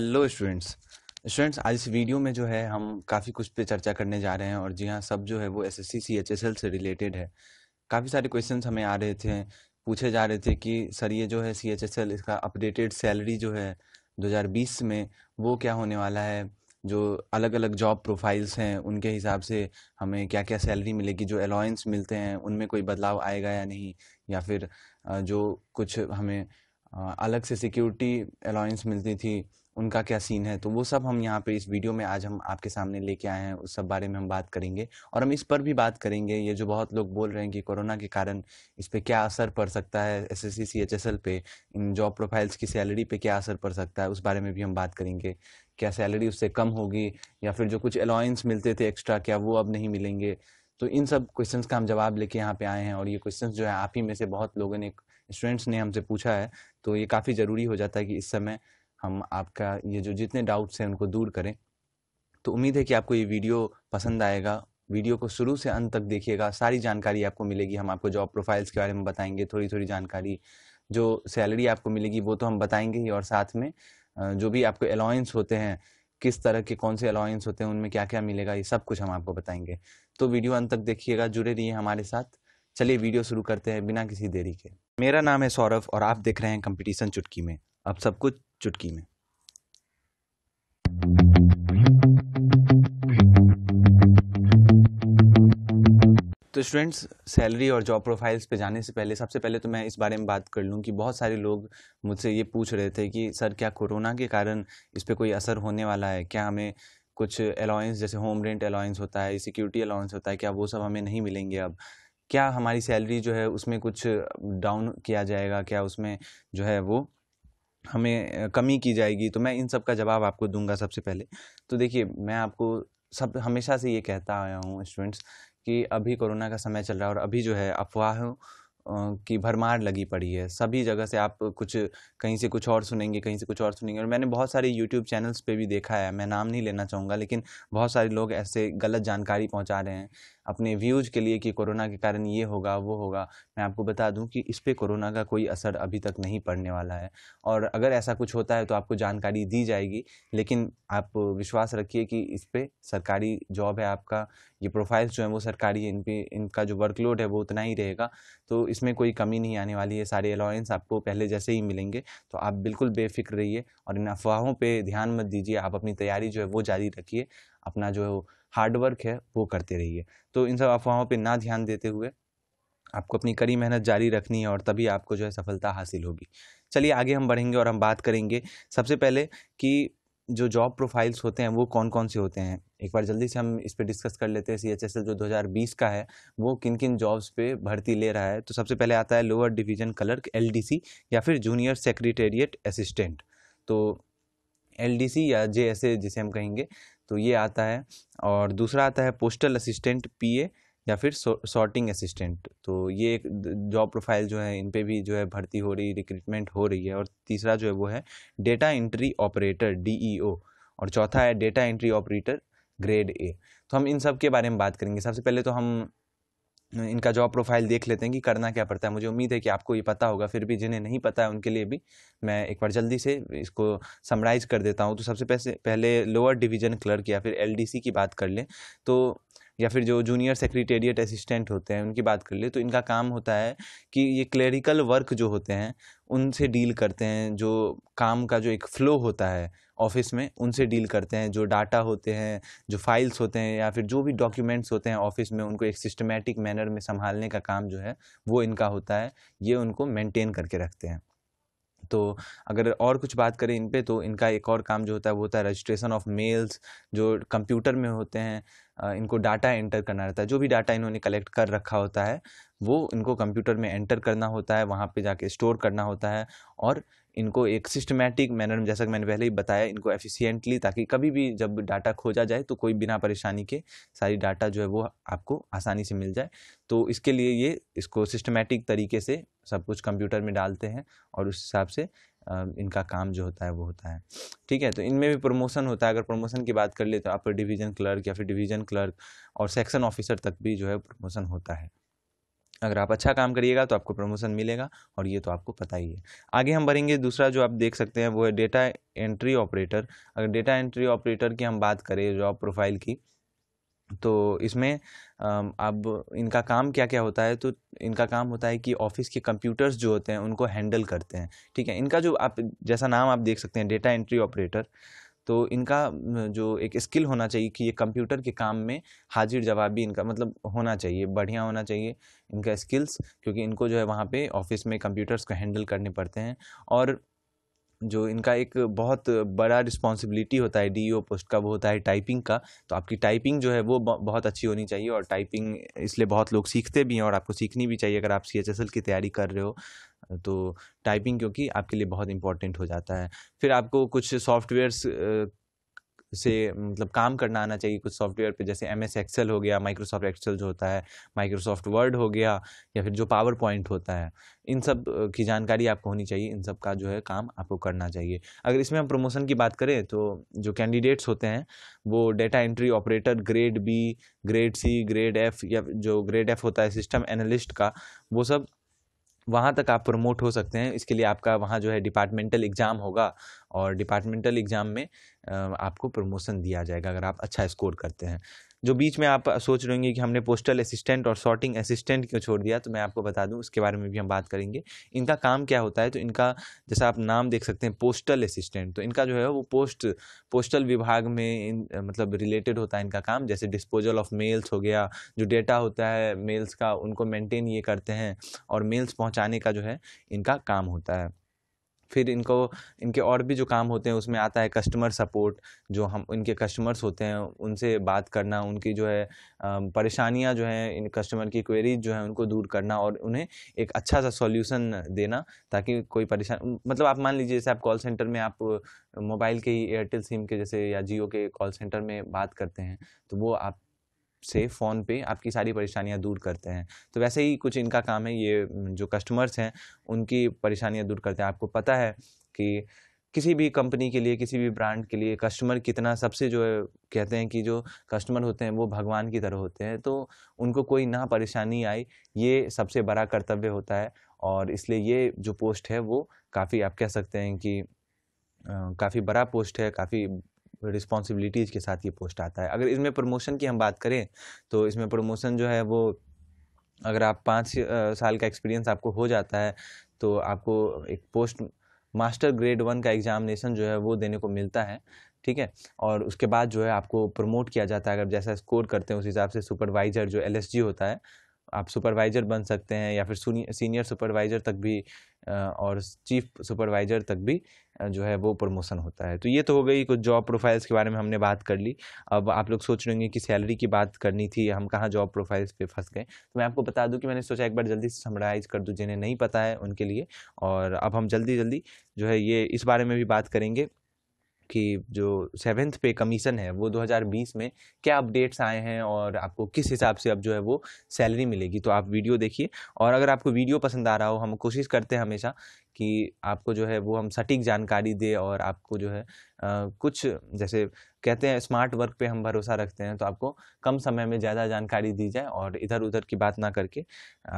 hello students students आज इस video में जो है हम काफ़ी कुछ पे चर्चा करने जा रहे हैं और जी हाँ सब जो है वो S S C C H S L से रिलेटेड है काफ़ी सारे क्वेश्चंस हमें आ रहे थे पूछे जा रहे थे कि सर ये जो है सी एच एस एल इसका अपडेटेड सैलरी जो है 2020 में वो क्या होने वाला है जो अलग अलग जॉब प्रोफाइल्स हैं उनके हिसाब से हमें क्या क्या सैलरी मिलेगी जो अलाउंस मिलते हैं उनमें कोई बदलाव आएगा या नहीं या फिर जो कुछ हमें अलग से सिक्योरिटी अलाउंस मिलती थी उनका क्या सीन है तो वो सब हम यहाँ पे इस वीडियो में आज हम आपके सामने लेके आए हैं उस सब बारे में हम बात करेंगे और हम इस पर भी बात करेंगे ये जो बहुत लोग बोल रहे हैं कि कोरोना के कारण इस पर क्या असर पड़ सकता है S S C C H S L पे इन जॉब प्रोफाइल्स की सैलरी पे क्या असर पड़ सकता है उस बारे में भी हम बात करेंगे क्या सैलरी उससे कम होगी या फिर जो कुछ अलाउंस मिलते थे एक्स्ट्रा क्या वो अब नहीं मिलेंगे तो इन सब क्वेश्चंस का हम जवाब लेके यहाँ पे आए हैं और ये क्वेश्चंस जो है आप ही में से बहुत लोगों ने स्टूडेंट्स ने हमसे पूछा है तो ये काफ़ी ज़रूरी हो जाता है कि इस समय हम आपका ये जो जितने डाउट्स हैं उनको दूर करें तो उम्मीद है कि आपको ये वीडियो पसंद आएगा वीडियो को शुरू से अंत तक देखिएगा सारी जानकारी आपको मिलेगी हम आपको जॉब प्रोफाइल्स के बारे में बताएंगे थोड़ी थोड़ी जानकारी जो सैलरी आपको मिलेगी वो तो हम बताएंगे ही और साथ में जो भी आपको अलाउंस होते हैं किस तरह के कौन से अलाउंस होते हैं उनमें क्या क्या मिलेगा ये सब कुछ हम आपको बताएंगे तो वीडियो अंत तक देखिएगा जुड़े रहिए हमारे साथ चलिए वीडियो शुरू करते हैं बिना किसी देरी के मेरा नाम है सौरभ और आप देख रहे हैं कंपटीशन चुटकी में अब सब कुछ चुटकी में तो स्टूडेंट्स सैलरी और जॉब प्रोफाइल्स पे जाने से पहले सबसे पहले तो मैं इस बारे में बात कर लूँ कि बहुत सारे लोग मुझसे ये पूछ रहे थे कि सर क्या कोरोना के कारण इस पर कोई असर होने वाला है क्या हमें कुछ अलाउंस जैसे होम रेंट अलाउंस होता है सिक्योरिटी अलाउंस होता है क्या वो सब हमें नहीं मिलेंगे अब क्या हमारी सैलरी जो है उसमें कुछ डाउन किया जाएगा क्या उसमें जो है वो हमें कमी की जाएगी तो मैं इन सब का जवाब आपको दूंगा सबसे पहले तो देखिए मैं आपको सब हमेशा से ये कहता आया हूँ स्टूडेंट्स कि अभी कोरोना का समय चल रहा है और अभी जो है अफवाहों की भरमार लगी पड़ी है सभी जगह से आप कुछ कहीं से कुछ और सुनेंगे कहीं से कुछ और सुनेंगे और मैंने बहुत सारे यूट्यूब चैनल्स पे भी देखा है मैं नाम नहीं लेना चाहूँगा लेकिन बहुत सारे लोग ऐसे गलत जानकारी पहुँचा रहे हैं अपने व्यूज़ के लिए कि कोरोना के कारण ये होगा वो होगा मैं आपको बता दूं कि इस पर कोरोना का कोई असर अभी तक नहीं पड़ने वाला है और अगर ऐसा कुछ होता है तो आपको जानकारी दी जाएगी लेकिन आप विश्वास रखिए कि इस पर सरकारी जॉब है आपका ये प्रोफाइल्स जो हैं वो सरकारी है इन पर इनका जो वर्कलोड है वो उतना ही रहेगा तो इस इसमें कोई कमी नहीं आने वाली है सारे अलाउंस आपको पहले जैसे ही मिलेंगे तो आप बिल्कुल बेफिक्र रहिए और इन अफवाहों पर ध्यान मत दीजिए आप अपनी तैयारी जो है वो जारी रखिए अपना जो हार्डवर्क है वो करते रहिए तो इन सब अफवाहों पर ना ध्यान देते हुए आपको अपनी कड़ी मेहनत जारी रखनी है और तभी आपको जो है सफलता हासिल होगी चलिए आगे हम बढ़ेंगे और हम बात करेंगे सबसे पहले कि जो जॉब प्रोफाइल्स होते हैं वो कौन कौन से होते हैं एक बार जल्दी से हम इस पर डिस्कस कर लेते हैं सी एच एस एल जो 2020 का है वो किन किन जॉब्स पे भर्ती ले रहा है तो सबसे पहले आता है lower division clerk L D C या फिर जूनियर सेक्रेटेरिएट असिस्टेंट तो एल डी सी या जे एस ए जिसे हम कहेंगे तो ये आता है और दूसरा आता है पोस्टल असिस्टेंट पी ए या फिर सॉर्टिंग असिस्टेंट तो ये एक जॉब प्रोफाइल जो है इन पे भी जो है भर्ती हो रही रिक्रूटमेंट हो रही है और तीसरा जो है वो है डेटा एंट्री ऑपरेटर डी और चौथा है data entry operator grade A तो हम इन सब के बारे में बात करेंगे सबसे पहले तो हम इनका जॉब प्रोफाइल देख लेते हैं कि करना क्या पड़ता है मुझे उम्मीद है कि आपको ये पता होगा फिर भी जिन्हें नहीं पता है उनके लिए भी मैं एक बार जल्दी से इसको समराइज कर देता हूँ तो सबसे पहले पहले लोअर डिवीजन क्लर्क या फिर एलडीसी की बात कर लें तो या फिर जो जूनियर सेक्रेटेरिएट असिस्टेंट होते हैं उनकी बात कर ले तो इनका काम होता है कि ये क्लरिकल वर्क जो होते हैं उनसे डील करते हैं जो काम का जो एक फ्लो होता है ऑफिस में उनसे डील करते हैं जो डाटा होते हैं जो फाइल्स होते हैं या फिर जो भी डॉक्यूमेंट्स होते हैं ऑफिस में उनको एक सिस्टमेटिक मैनर में संभालने का काम जो है वो इनका होता है ये उनको मेंटेन करके रखते हैं तो अगर और कुछ बात करें इन पे तो इनका एक और काम जो होता है वो होता है रजिस्ट्रेशन ऑफ मेल्स जो कंप्यूटर में होते हैं इनको डाटा एंटर करना रहता है जो भी डाटा इन्होंने कलेक्ट कर रखा होता है वो इनको कंप्यूटर में एंटर करना होता है वहाँ पे जाके स्टोर करना होता है और इनको एक सिस्टमेटिक मैनर में जैसा कि मैंने पहले ही बताया इनको एफिशिएंटली ताकि कभी भी जब डाटा खोजा जाए तो कोई बिना परेशानी के सारी डाटा जो है वो आपको आसानी से मिल जाए तो इसके लिए ये इसको सिस्टमेटिक तरीके से सब कुछ कंप्यूटर में डालते हैं और उस हिसाब से इनका काम जो होता है वो होता है ठीक है तो इनमें भी प्रमोशन होता है अगर प्रमोशन की बात कर ले तो आप डिवीज़न क्लर्क या फिर डिवीज़न क्लर्क और सेक्शन ऑफिसर तक भी जो है प्रमोशन होता है अगर आप अच्छा काम करिएगा तो आपको प्रमोशन मिलेगा और ये तो आपको पता ही है आगे हम बढ़ेंगे दूसरा जो आप देख सकते हैं वो है डेटा एंट्री ऑपरेटर अगर डेटा एंट्री ऑपरेटर की हम बात करें जॉब प्रोफाइल की तो इसमें अब इनका काम क्या क्या होता है तो इनका काम होता है कि ऑफिस के कंप्यूटर्स जो होते हैं उनको हैंडल करते हैं ठीक है इनका जो आप जैसा नाम आप देख सकते हैं डेटा एंट्री ऑपरेटर तो इनका जो एक स्किल होना चाहिए कि ये कंप्यूटर के काम में हाजिर जवाबी इनका मतलब होना चाहिए बढ़िया होना चाहिए इनका स्किल्स क्योंकि इनको जो है वहाँ पे ऑफिस में कंप्यूटर्स को हैंडल करने पड़ते हैं और जो इनका एक बहुत बड़ा रिस्पॉन्सिबिलिटी होता है डी पोस्ट e का वो होता है टाइपिंग का तो आपकी टाइपिंग जो है वो बहुत अच्छी होनी चाहिए और टाइपिंग इसलिए बहुत लोग सीखते भी हैं और आपको सीखनी भी चाहिए अगर आप सी की तैयारी कर रहे हो तो टाइपिंग क्योंकि आपके लिए बहुत इंपॉर्टेंट हो जाता है फिर आपको कुछ सॉफ्टवेयर्स उसे मतलब काम करना आना चाहिए कुछ सॉफ्टवेयर पे जैसे एम एस एक्सेल हो गया माइक्रोसॉफ्ट एक्सेल जो होता है माइक्रोसॉफ्ट वर्ड हो गया या फिर जो पावर पॉइंट होता है इन सब की जानकारी आपको होनी चाहिए इन सब का जो है काम आपको करना चाहिए अगर इसमें हम प्रमोशन की बात करें तो जो कैंडिडेट्स होते हैं वो data entry operator grade B grade C grade F या जो ग्रेड एफ होता है सिस्टम एनालिस्ट का वो सब वहाँ तक आप प्रमोट हो सकते हैं इसके लिए आपका वहाँ जो है डिपार्टमेंटल एग्ज़ाम होगा और डिपार्टमेंटल एग्ज़ाम में आपको प्रमोशन दिया जाएगा अगर आप अच्छा स्कोर करते हैं जो बीच में आप सोच रहे होंगे कि हमने पोस्टल असिस्टेंट और सॉर्टिंग असिस्टेंट क्यों छोड़ दिया तो मैं आपको बता दूं उसके बारे में भी हम बात करेंगे इनका काम क्या होता है तो इनका जैसा आप नाम देख सकते हैं पोस्टल असिस्टेंट तो इनका जो है वो पोस्ट पोस्टल विभाग में इन, मतलब रिलेटेड होता है इनका काम जैसे डिस्पोजल ऑफ मेल्स हो गया जो डेटा होता है मेल्स का उनको मेनटेन ये करते हैं और मेल्स पहुँचाने का जो है इनका काम होता है फिर इनको इनके और भी जो काम होते हैं उसमें आता है कस्टमर सपोर्ट जो हम इनके कस्टमर्स होते हैं उनसे बात करना उनकी जो है परेशानियां जो हैं इन कस्टमर की क्वेरीज जो है उनको दूर करना और उन्हें एक अच्छा सा सॉल्यूशन देना ताकि कोई परेशान मतलब आप मान लीजिए जैसे आप कॉल सेंटर में आप मोबाइल के ही एयरटेल सिम के जैसे या जियो के कॉल सेंटर में बात करते हैं तो वो आप से फ़ोन पे आपकी सारी परेशानियाँ दूर करते हैं तो वैसे ही कुछ इनका काम है ये जो कस्टमर्स हैं उनकी परेशानियाँ दूर करते हैं आपको पता है कि किसी भी कंपनी के लिए किसी भी ब्रांड के लिए कस्टमर कितना सबसे जो है कहते हैं कि जो कस्टमर होते हैं वो भगवान की तरह होते हैं तो उनको कोई ना परेशानी आई ये सबसे बड़ा कर्तव्य होता है और इसलिए ये जो पोस्ट है वो काफ़ी आप कह सकते हैं कि काफ़ी बड़ा पोस्ट है काफ़ी रिस्पॉन्सिबिलिटीज़ के साथ ये पोस्ट आता है अगर इसमें प्रमोशन की हम बात करें तो इसमें प्रमोशन जो है वो अगर आप पाँच साल का एक्सपीरियंस आपको हो जाता है तो आपको एक पोस्ट मास्टर ग्रेड वन का एग्जामिनेशन जो है वो देने को मिलता है ठीक है और उसके बाद जो है आपको प्रमोट किया जाता है अगर जैसा स्कोर करते हैं उस हिसाब से सुपरवाइज़र जो एल होता है आप सुपरवाइज़र बन सकते हैं या फिर सीनियर सुपरवाइज़र तक भी और चीफ सुपरवाइज़र तक भी जो है वो प्रमोशन होता है तो ये तो हो गई कुछ जॉब प्रोफाइल्स के बारे में हमने बात कर ली अब आप लोग सोच रहे होंगे कि सैलरी की बात करनी थी हम कहाँ जॉब प्रोफाइल्स पे फंस गए तो मैं आपको बता दूं कि मैंने सोचा एक बार जल्दी से समराइज़ कर दूँ जिन्हें नहीं पता है उनके लिए और अब हम जल्दी जल्दी जो है ये इस बारे में भी बात करेंगे आपकी जो सेवेंथ पे कमीशन है वो 2020 में क्या अपडेट्स आए हैं और आपको किस हिसाब से अब जो है वो सैलरी मिलेगी तो आप वीडियो देखिए और अगर आपको वीडियो पसंद आ रहा हो हम कोशिश करते हैं हमेशा कि आपको जो है वो हम सटीक जानकारी दे और आपको जो है कुछ जैसे कहते हैं स्मार्ट वर्क पे हम भरोसा रखते हैं तो आपको कम समय में ज़्यादा जानकारी दी जाए और इधर उधर की बात ना करके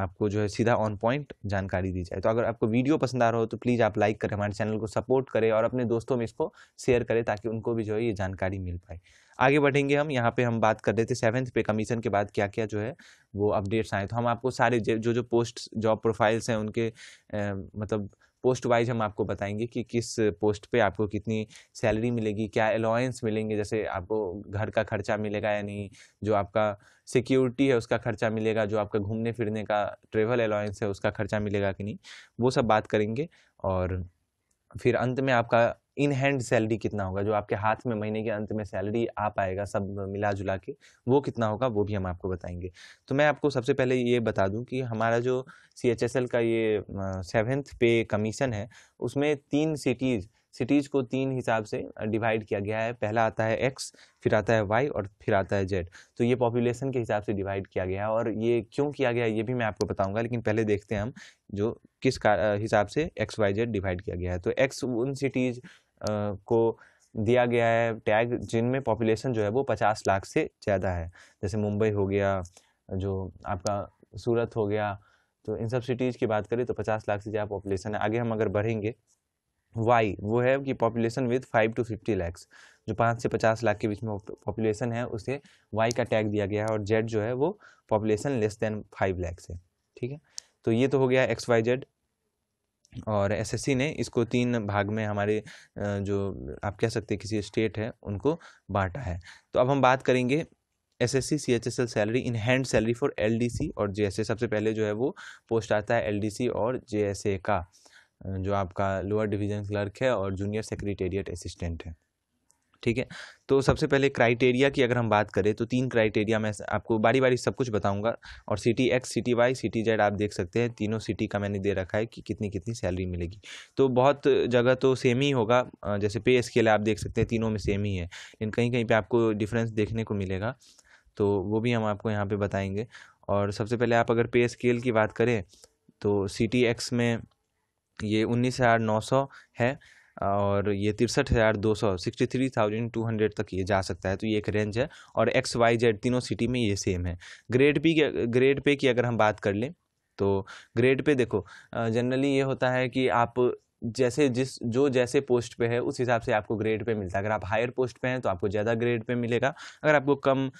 आपको जो है सीधा ऑन पॉइंट जानकारी दी जाए तो अगर आपको वीडियो पसंद आ रहा हो तो प्लीज़ आप लाइक करें हमारे चैनल को सपोर्ट करें और अपने दोस्तों में इसको शेयर करें ताकि उनको भी जो है ये जानकारी मिल पाए आगे बढ़ेंगे हम यहाँ पे हम बात कर रहे थे सेवन्थ पे कमीशन के बाद क्या क्या जो है वो अपडेट्स आए तो हम आपको सारे जो जो पोस्ट जॉब प्रोफाइल्स हैं उनके ए, मतलब पोस्ट वाइज हम आपको बताएंगे कि किस पोस्ट पे आपको कितनी सैलरी मिलेगी क्या अलाउंस मिलेंगे जैसे आपको घर का खर्चा मिलेगा या नहीं जो आपका सिक्योरिटी है उसका खर्चा मिलेगा जो आपका घूमने फिरने का ट्रेवल अलाउंस है उसका खर्चा मिलेगा कि नहीं वो सब बात करेंगे और फिर अंत में आपका इन हैंड सैलरी कितना होगा जो आपके हाथ में महीने के अंत में सैलरी आ पाएगा सब मिला जुला के वो कितना होगा वो भी हम आपको बताएंगे तो मैं आपको सबसे पहले ये बता दूं कि हमारा जो सी का ये सेवेंथ पे कमीशन है उसमें तीन सिटीज़ सिटीज़ को तीन हिसाब से डिवाइड किया गया है पहला आता है एक्स फिर आता है वाई और फिर आता है जेड तो ये पॉपुलेशन के हिसाब से डिवाइड किया गया है और ये क्यों किया गया है ये भी मैं आपको बताऊंगा लेकिन पहले देखते हैं हम जो किस हिसाब से एक्स वाई जेड डिवाइड किया गया है तो एक्स उन सिटीज़ को दिया गया है टैग जिनमें पॉपुलेशन जो है वो पचास लाख से ज़्यादा है जैसे मुंबई हो गया जो आपका सूरत हो गया तो इन सब सिटीज़ की बात करें तो पचास लाख से ज़्यादा पॉपुलेशन है आगे हम अगर बढ़ेंगे वाई वो है कि population with five two fifty lakhs जो पाँच से पचास लाख के बीच में पॉपुलेशन है उसे वाई का टैग दिया गया है और जेड जो है वो population less than five lakhs है ठीक है तो ये तो हो गया एक्स वाई जेड और एसएससी ने इसको तीन भाग में हमारे जो आप कह सकते हैं किसी स्टेट है उनको बांटा है तो अब हम बात करेंगे S S C C H S L salary in hand salary for L D C और जे एस ए सबसे पहले जो है वो पोस्ट आता है एल डी सी और जे एस ए का जो आपका लोअर डिवीज़न क्लर्क है और जूनियर सेक्रेटेरिएट असिस्टेंट है ठीक है तो सबसे पहले क्राइटेरिया की अगर हम बात करें तो तीन क्राइटेरिया मैं आपको बारी बारी सब कुछ बताऊंगा और city X city Y city Z आप देख सकते हैं तीनों सिटी का मैंने दे रखा है कि कितनी कितनी सैलरी मिलेगी तो बहुत जगह तो सेम ही होगा जैसे पे स्केल आप देख सकते हैं तीनों में सेम ही है लेकिन कहीं कहीं पर आपको डिफरेंस देखने को मिलेगा तो वो भी हम आपको यहाँ पर बताएँगे और सबसे पहले आप अगर पे स्केल की बात करें तो सिटी एक्स में ये उन्नीस हज़ार नौ सौ है और ये तिरसठ हज़ार दो सौ sixty three thousand two hundred तक ये जा सकता है तो ये एक रेंज है और एक्स वाई जेड तीनों सिटी में ये सेम है ग्रेड पी की ग्रेड पे की अगर हम बात कर लें तो ग्रेड पे देखो जनरली ये होता है कि आप जैसे जिस जो जैसे पोस्ट पे है उस हिसाब से आपको ग्रेड पे मिलता है अगर आप हायर पोस्ट पे हैं तो आपको ज़्यादा ग्रेड पे मिलेगा अगर आपको कम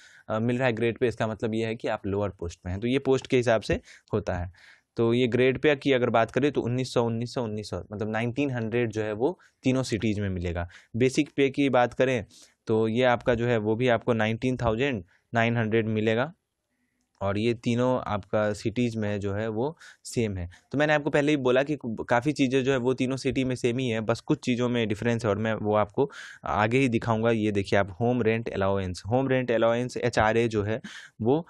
मिल रहा है ग्रेड पे इसका मतलब ये है कि आप लोअर पोस्ट पे हैं तो ये पोस्ट के हिसाब से होता है तो ये ग्रेड पे की अगर बात करें तो 1900 1900 1900 मतलब 1900 जो है वो तीनों सिटीज़ में मिलेगा बेसिक पे की बात करें तो ये आपका जो है वो भी आपको 19,900 मिलेगा और ये तीनों आपका सिटीज़ में जो है वो सेम है तो मैंने आपको पहले ही बोला कि काफ़ी चीज़ें जो है वो तीनों सिटी में सेम ही है बस कुछ चीज़ों में डिफरेंस है और मैं वो आपको आगे ही दिखाऊंगा ये देखिए आप home rent allowance home rent allowance H जो है वो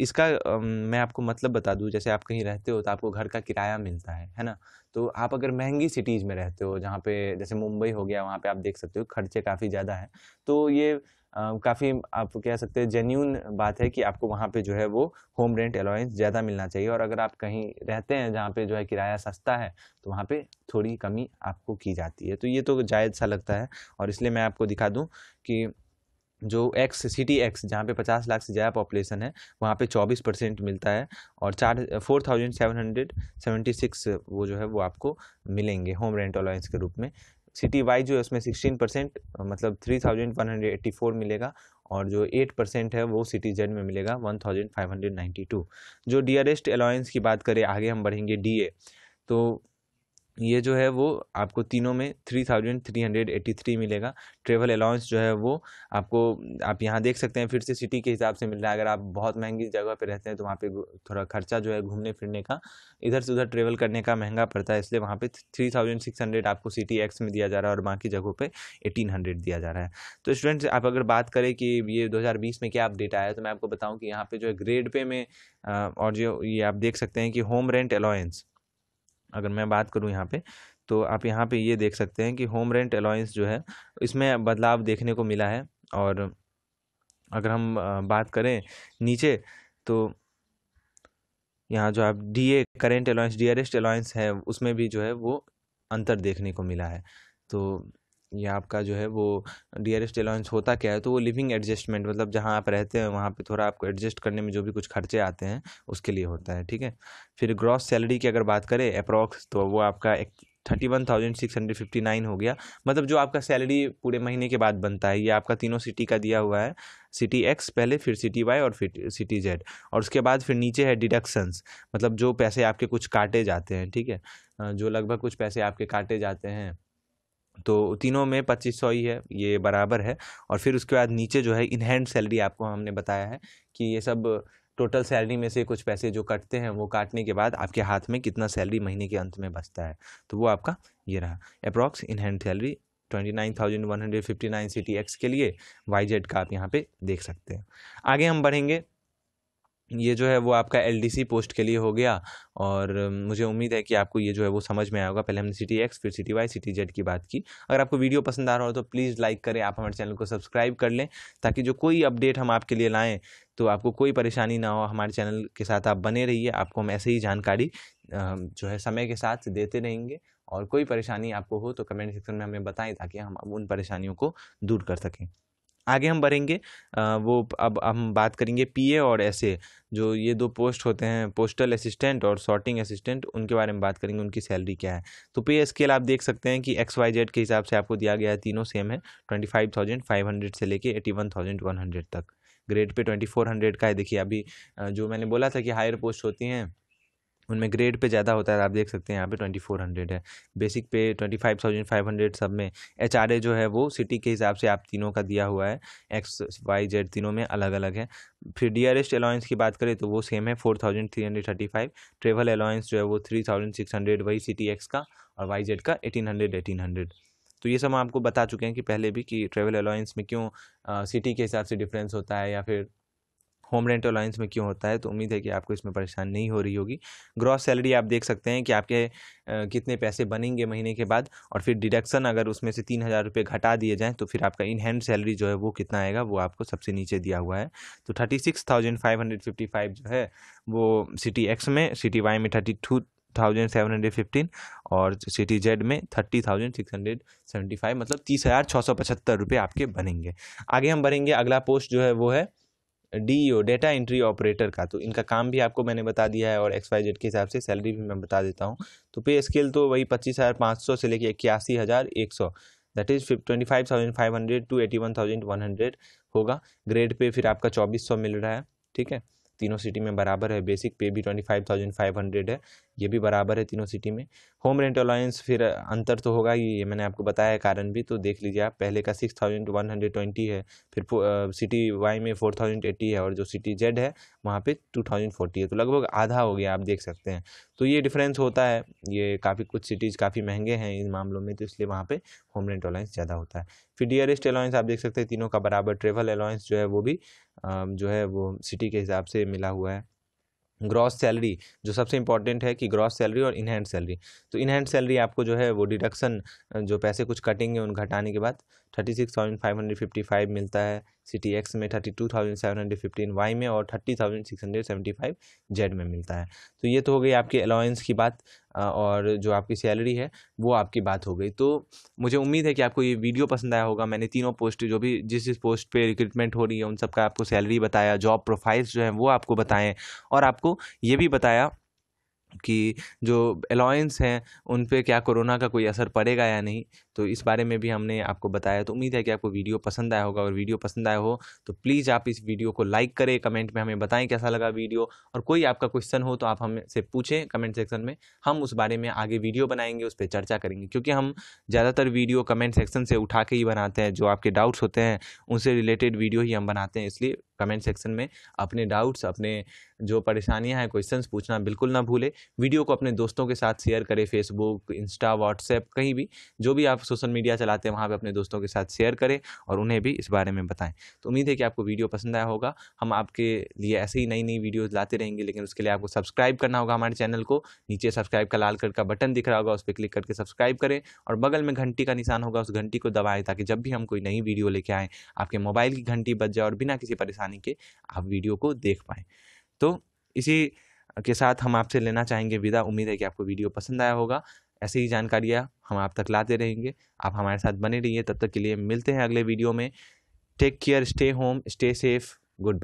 इसका मैं आपको मतलब बता दूँ जैसे आप कहीं रहते हो तो आपको घर का किराया मिलता है है ना तो आप अगर महंगी सिटीज़ में रहते हो जहाँ पे जैसे मुंबई हो गया वहाँ पे आप देख सकते हो खर्चे काफ़ी ज़्यादा हैं तो ये काफ़ी आप कह सकते हैं जेन्यून बात है कि आपको वहाँ पे जो है वो होम रेंट अलाउंस ज़्यादा मिलना चाहिए और अगर आप कहीं रहते हैं जहाँ पे जो है किराया सस्ता है तो वहाँ पे थोड़ी कमी आपको की जाती है तो ये तो जायज़ सा लगता है और इसलिए मैं आपको दिखा दूँ कि जो एक्स सिटी एक्स जहाँ पे पचास लाख से ज़्यादा पॉपुलेशन है वहाँ पे चौबीस परसेंट मिलता है और चार four thousand seven hundred seventy six वो जो है वो आपको मिलेंगे होम रेंट अलाउंस के रूप में सिटी वाइज जो है उसमें सिक्सटीन परसेंट मतलब three thousand one hundred eighty four मिलेगा और जो एट परसेंट है वो सिटी जेड में मिलेगा one thousand five hundred ninety two जो डियरेस्ट अलाउंस की बात करें आगे हम बढ़ेंगे डी ए तो ये जो है वो आपको तीनों में three thousand three hundred eighty three मिलेगा ट्रेवल अलाउंस जो है वो आपको आप यहाँ देख सकते हैं फिर से सिटी के हिसाब से मिल रहा है अगर आप बहुत महंगी जगह पे रहते हैं तो वहाँ पे थोड़ा खर्चा जो है घूमने फिरने का इधर से उधर ट्रेवल करने का महंगा पड़ता है इसलिए वहाँ पर थ्री थाउजेंड सिक्स हंड्रेड आपको सिटी एक्स में दिया जा रहा है और बाकी जगहों पर एटीन हंड्रेड दिया जा रहा है तो स्टूडेंट्स आप अगर बात करें कि ये दो हज़ार बीस में क्या अपडेट आया तो मैं आपको बताऊँ कि यहाँ पर जो है ग्रेड पे में और जो ये आप देख सकते हैं कि होम रेंट अलाउंस अगर मैं बात करूँ यहाँ पे तो आप यहाँ पे ये देख सकते हैं कि होम रेंट अलाउंस जो है इसमें बदलाव देखने को मिला है और अगर हम बात करें नीचे तो यहाँ जो आप डी ए करेंट अलाउंस एस्ट अलाउंस है उसमें भी जो है वो अंतर देखने को मिला है तो या आपका जो है वो डी आर एस अलाउंस होता क्या है तो वो लिविंग एडजस्टमेंट मतलब जहाँ आप रहते हैं वहाँ पे थोड़ा आपको एडजस्ट करने में जो भी कुछ खर्चे आते हैं उसके लिए होता है ठीक है फिर ग्रॉस सैलरी की अगर बात करें अप्रॉक्स तो वो आपका एक thirty one thousand six hundred fifty nine हो गया मतलब जो आपका सैलरी पूरे महीने के बाद बनता है ये आपका तीनों सिटी का दिया हुआ है सिटी एक्स पहले फिर सिटी वाई और फिर सिटी जेड और उसके बाद फिर नीचे है डिडक्शंस मतलब जो पैसे आपके कुछ काटे जाते हैं ठीक है जो लगभग कुछ पैसे आपके काटे जाते हैं तो तीनों में पच्चीस सौ ही है ये बराबर है और फिर उसके बाद नीचे जो है इनहैंड सैलरी आपको हमने बताया है कि ये सब टोटल सैलरी में से कुछ पैसे जो कटते हैं वो काटने के बाद आपके हाथ में कितना सैलरी महीने के अंत में बचता है तो वो आपका ये रहा approx in hand salary twenty nine thousand one hundred fifty nine city X के लिए वाई जेड का आप यहाँ पे देख सकते हैं आगे हम बढ़ेंगे ये जो है वो आपका एल पोस्ट के लिए हो गया और मुझे उम्मीद है कि आपको ये जो है वो समझ में आएगा पहले हमने सिटी एक्स फिर सिटी वाई सिटी जेड की बात की अगर आपको वीडियो पसंद आ रहा हो तो प्लीज़ लाइक करें आप हमारे चैनल को सब्सक्राइब कर लें ताकि जो कोई अपडेट हम आपके लिए लाएँ तो आपको कोई परेशानी ना हो हमारे चैनल के साथ आप बने रहिए आपको हम ऐसे ही जानकारी जो है समय के साथ देते रहेंगे और कोई परेशानी आपको हो तो कमेंट सेक्शन में हमें बताएं ताकि हम उन परेशानियों को दूर कर सकें आगे हम बढ़ेंगे वो अब हम बात करेंगे पीए और एसए जो ये दो पोस्ट होते हैं पोस्टल असिस्टेंट और सॉर्टिंग असिस्टेंट उनके बारे में बात करेंगे उनकी सैलरी क्या है तो पे स्केल आप देख सकते हैं कि एक्स वाई जेड के हिसाब से आपको दिया गया है तीनों सेम है twenty five thousand five hundred से लेके eighty one thousand one hundred तक grade pay twenty four hundred का है देखिए अभी जो मैंने बोला था कि हायर पोस्ट होती हैं उनमें ग्रेड पे ज़्यादा होता है आप देख सकते हैं यहाँ पे ट्वेंटी फोर हंड्रेड है basic pay twenty five five thousand hundred सब में एच आर ए जो है वो सिटी के हिसाब से आप तीनों का दिया हुआ है एक्स वाई जेड तीनों में अलग अलग है फिर डियरेस्ट अलाउंस की बात करें तो वो सेम है four thousand three hundred thirty five travel allowance जो है वो थ्री थाउजेंड सिक्स हंड्रेड वही सिटी एक्स का और वाई जेड का एटीन हंड्रेड एटीन हंड्रेड तो ये सब हम आपको बता चुके हैं कि पहले भी कि ट्रेवल अलाउंस में क्यों सिटी के हिसाब से डिफरेंस होता है या फिर होम रेंट अलाइंस में क्यों होता है तो उम्मीद है कि आपको इसमें परेशान नहीं हो रही होगी ग्रॉस सैलरी आप देख सकते हैं कि आपके कितने पैसे बनेंगे महीने के बाद और फिर डिडक्शन अगर उसमें से तीन हज़ार रुपये घटा दिए जाएँ तो फिर आपका इन हैंड सैलरी जो है वो कितना आएगा वो आपको सबसे नीचे दिया हुआ है तो thirty six thousand five hundred fifty five जो है वो सिटी एक्स में सिटी वाई में thirty two thousand seven hundred fifteen और सिटी जेड में thirty thousand six hundred seventy five मतलब तीस हज़ार छः सौ पचहत्तर रुपये आपके बनेंगे आगे हम बढ़ेंगे अगला पोस्ट जो है वो है डी डेटा एंट्री ऑपरेटर का तो इनका काम भी आपको मैंने बता दिया है और एक्स वाई जेड के हिसाब से सैलरी भी मैं बता देता हूँ तो पे स्केल तो वही पच्चीस हज़ार पाँच सौ से लेके इक्यासी हज़ार एक सौ that is twenty five thousand five hundred to eighty one thousand one hundred होगा ग्रेड पे फिर आपका चौबीस सौ मिल रहा है ठीक है तीनों सिटी में बराबर है बेसिक पे भी twenty five thousand five hundred है ये भी बराबर है तीनों सिटी में होम रेंट अलाउंस फिर अंतर तो होगा ही ये मैंने आपको बताया कारण भी तो देख लीजिए आप पहले का six thousand one hundred twenty है फिर सिटी वाई में फोर थाउजेंड एट्टी है और जो सिटी जेड है वहाँ पे टू थाउजेंड फोर्टी है तो लगभग आधा हो गया आप देख सकते हैं तो ये डिफरेंस होता है ये काफ़ी कुछ सिटीज़ काफ़ी महंगे हैं इन मामलों में तो इसलिए वहाँ पर होम रेंट अलाउंस ज़्यादा होता है फिर डियरेस्ट अलाउंस आप देख सकते हैं तीनों का बराबर ट्रेवल अलाउंस जो है वो भी जो है वो सिटी के हिसाब से मिला हुआ है ग्रॉस सैलरी जो सबसे इंपॉर्टेंट है कि ग्रॉस सैलरी और इनहैंड सैलरी तो इनहैंड सैलरी आपको जो है वो डिडक्शन जो पैसे कुछ कटेंगे उन घटाने के बाद thirty six thousand five hundred fifty five मिलता है सिटी एक्स में thirty two thousand seven hundred fifteen Y में और thirty thousand six hundred seventy five Z में मिलता है तो ये तो हो गई आपकी अलाउंस की बात और जो आपकी सैलरी है वो आपकी बात हो गई तो मुझे उम्मीद है कि आपको ये वीडियो पसंद आया होगा मैंने तीनों पोस्ट जो भी जिस जिस पोस्ट पे रिक्रूटमेंट हो रही है उन सबका आपको सैलरी बताया जॉब प्रोफाइल्स जो हैं वो आपको बताएं और आपको ये भी बताया कि जो अलाउंस हैं उन पे क्या कोरोना का कोई असर पड़ेगा या नहीं तो इस बारे में भी हमने आपको बताया तो उम्मीद है कि आपको वीडियो पसंद आया होगा और वीडियो पसंद आया हो तो प्लीज़ आप इस वीडियो को लाइक करें कमेंट में हमें बताएं कैसा लगा वीडियो और कोई आपका क्वेश्चन हो तो आप हमसे पूछें कमेंट सेक्शन में हम उस बारे में आगे वीडियो बनाएंगे उस पर चर्चा करेंगे क्योंकि हम ज़्यादातर वीडियो कमेंट सेक्शन से उठा के ही बनाते हैं जो आपके डाउट्स होते हैं उनसे रिलेटेड वीडियो ही हम बनाते हैं इसलिए कमेंट सेक्शन में अपने डाउट्स अपने जो परेशानियां हैं क्वेश्चंस पूछना बिल्कुल ना भूले वीडियो को अपने दोस्तों के साथ शेयर करें फेसबुक इंस्टा व्हाट्सएप कहीं भी जो भी आप सोशल मीडिया चलाते हैं वहाँ पर अपने दोस्तों के साथ शेयर करें और उन्हें भी इस बारे में बताएं तो उम्मीद है कि आपको वीडियो पसंद आया होगा हम आपके लिए ऐसे ही नई नई वीडियोज़ लाते रहेंगे लेकिन उसके लिए आपको सब्सक्राइब करना होगा हमारे चैनल को नीचे सब्सक्राइब का लाल कलर का बटन दिख रहा होगा उस पर क्लिक करके सब्सक्राइब करें और बगल में घंटी का निशान होगा उस घंटी को दबाएं ताकि जब भी हम कोई नई वीडियो लेके आएँ आपके मोबाइल की घंटी बच जाए और बिना किसी परेशानी आसानी के आप वीडियो को देख पाएँ तो इसी के साथ हम आपसे लेना चाहेंगे विदा उम्मीद है कि आपको वीडियो पसंद आया होगा ऐसी ही जानकारियाँ हम आप तक लाते रहेंगे आप हमारे साथ बने रहिए तब तक के लिए मिलते हैं अगले वीडियो में take care stay home stay safe good bye